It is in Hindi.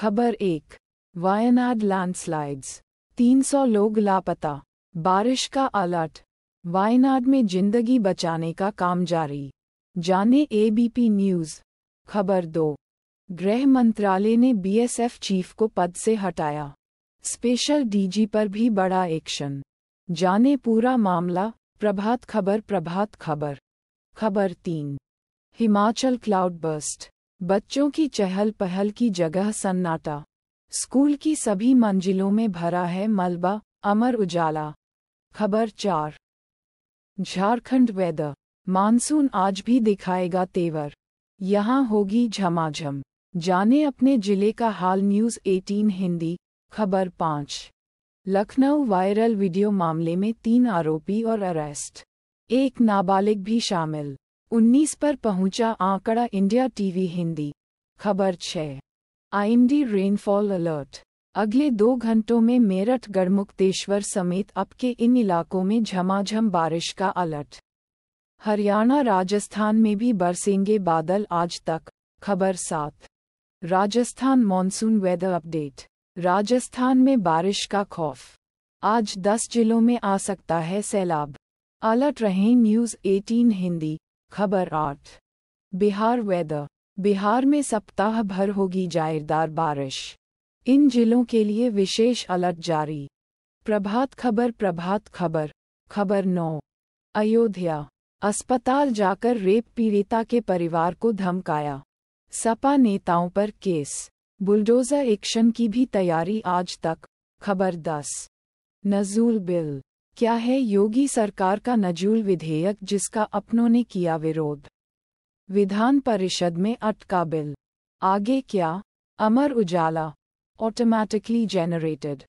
खबर एक वायनाड लैंडस्लाइड्स 300 लोग लापता बारिश का अलर्ट वायनाड में जिंदगी बचाने का काम जारी जाने एबीपी न्यूज खबर दो गृह मंत्रालय ने बीएसएफ चीफ को पद से हटाया स्पेशल डीजी पर भी बड़ा एक्शन जाने पूरा मामला प्रभात खबर प्रभात खबर खबर तीन हिमाचल क्लाउडबर्स्ट बच्चों की चहल पहल की जगह सन्नाटा स्कूल की सभी मंजिलों में भरा है मलबा अमर उजाला खबर चार झारखंड वेदर मानसून आज भी दिखाएगा तेवर यहाँ होगी झमाझम जाने अपने जिले का हाल न्यूज़ 18 हिंदी खबर पाँच लखनऊ वायरल वीडियो मामले में तीन आरोपी और अरेस्ट एक नाबालिग भी शामिल उन्नीस पर पहुंचा आंकड़ा इंडिया टीवी हिंदी खबर छ आईएमडी रेनफॉल अलर्ट अगले दो घंटों में मेरठ गढ़मुक्तेश्वर समेत अब के इन इलाकों में झमाझम बारिश का अलर्ट हरियाणा राजस्थान में भी बरसेंगे बादल आज तक खबर सात Rajasthan monsoon weather update Rajasthan में बारिश का खौफ आज दस जिलों में आ सकता है सैलाब अलर्ट रहें न्यूज़ 18 हिंदी खबर आठ बिहार वेदर बिहार में सप्ताह भर होगी जायरदार बारिश इन जिलों के लिए विशेष अलर्ट जारी प्रभात खबर प्रभात खबर खबर नौ अयोध्या अस्पताल जाकर रेप पीड़िता के परिवार को धमकाया सपा नेताओं पर केस बुलडोजर एक्शन की भी तैयारी आज तक खबर दस नजूल बिल क्या है योगी सरकार का नजूल विधेयक जिसका अपनों ने किया विरोध विधान परिषद में अटका बिल आगे क्या अमर उजाला ऑटोमैटिकली जेनरेटेड